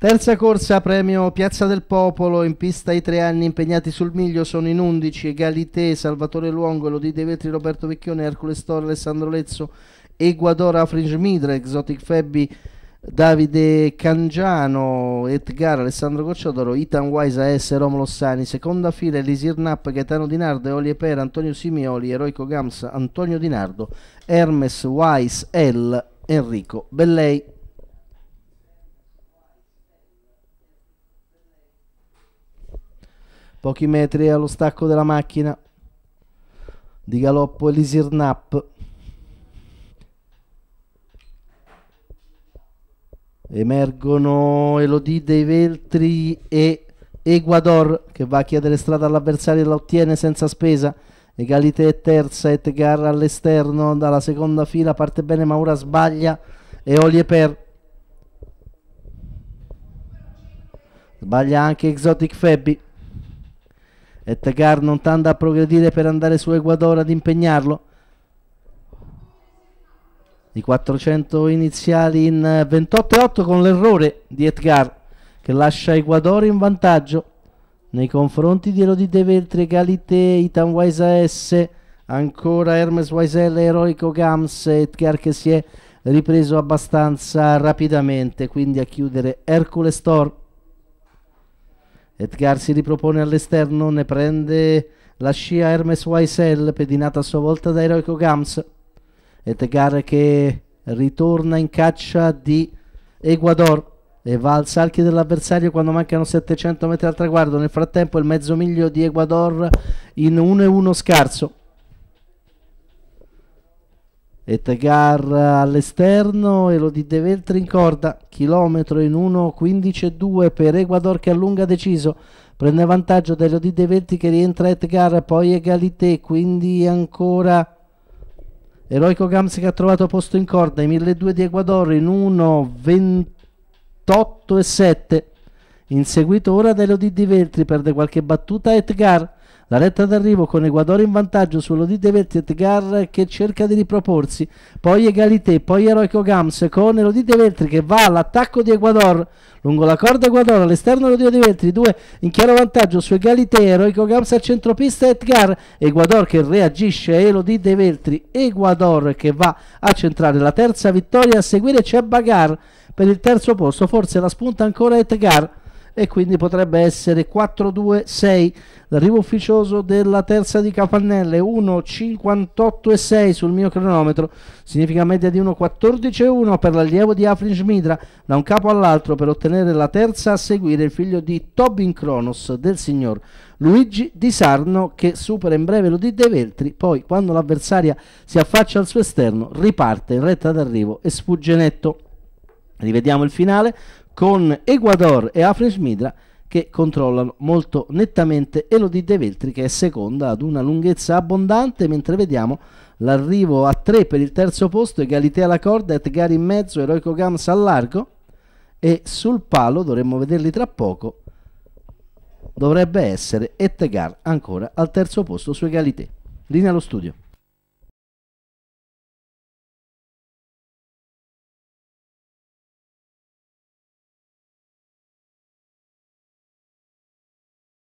Terza corsa premio Piazza del Popolo, in pista i tre anni impegnati sul miglio sono in undici, Galité, Salvatore Luongo, Lodi De Vetri, Roberto Vecchione, Hercules Store, Alessandro Lezzo, Eguadora Fringe Midra, Exotic Febbi, Davide Cangiano, Edgar, Alessandro Cocciodoro, Itan Wise, AS, Romolo Sani, seconda fila Elisir Nap, Gaetano Di Nardo, Eolie Per, Antonio Simioli, Eroico Gams, Antonio Di Nardo, Hermes Wise L, Enrico Bellei. pochi metri allo stacco della macchina di galoppo Elisir Nap emergono Elodie dei Veltri e Ecuador che va a chiedere strada all'avversario e la ottiene senza spesa Egalité è terza Edgar all'esterno dalla seconda fila parte bene ma ora sbaglia e Olieper sbaglia anche Exotic Febbi Ettagar non tanda a progredire per andare su Ecuador ad impegnarlo. I 400 iniziali in 28-8 eh, con l'errore di Edgar che lascia Ecuador in vantaggio nei confronti di Elodie De Veltre, Galite, Itan Waisa S, ancora Hermes Waisel, Eroico Gams, Edgar che si è ripreso abbastanza rapidamente, quindi a chiudere Hercules Store. Edgar si ripropone all'esterno, ne prende la scia Hermes Weissel, pedinata a sua volta da Heroico Gams. Edgar che ritorna in caccia di Ecuador e va al salchi dell'avversario quando mancano 700 metri al traguardo. Nel frattempo il mezzo miglio di Ecuador in 1-1 scarso. Ettegar all'esterno, Elodie De Veltri in corda, chilometro in 1.15.2 per Ecuador che allunga deciso, prende vantaggio da Elodie De Veltri che rientra Ettegar, poi Egalité, quindi ancora Eroico Gams che ha trovato posto in corda, i 1.200 di Ecuador in 1.28.7 in seguito ora dell'Odì di Veltri perde qualche battuta Edgar. La retta d'arrivo con Ecuador in vantaggio sull'Odì di Veltri Edgar che cerca di riproporsi. Poi Egalité, poi Eroico Gams con l'Odì di Veltri che va all'attacco di Ecuador. Lungo la corda Ecuador all'esterno l'Odì di Veltri, due in chiaro vantaggio su Egalité, Eroico Gams al centropista Edgar. Ecuador che reagisce e l'Odì di Veltri, Ecuador che va a centrare la terza vittoria. A seguire c'è Bagar per il terzo posto, forse la spunta ancora Edgar e quindi potrebbe essere 4-2-6 l'arrivo ufficioso della terza di Capannelle 1-58-6 sul mio cronometro significa media di 1-14-1 per l'allievo di Afrin Schmidra da un capo all'altro per ottenere la terza a seguire il figlio di Tobin Kronos del signor Luigi Di Sarno che supera in breve lo di De Veltri poi quando l'avversaria si affaccia al suo esterno riparte in retta d'arrivo e sfugge netto Rivediamo il finale con Ecuador e Afres Midra che controllano molto nettamente Elodie De Veltri che è seconda ad una lunghezza abbondante mentre vediamo l'arrivo a 3 per il terzo posto Egalité alla corda, Edgar in mezzo, Eroico Gams al largo e sul palo dovremmo vederli tra poco dovrebbe essere Ettegar ancora al terzo posto su Egalité linea allo studio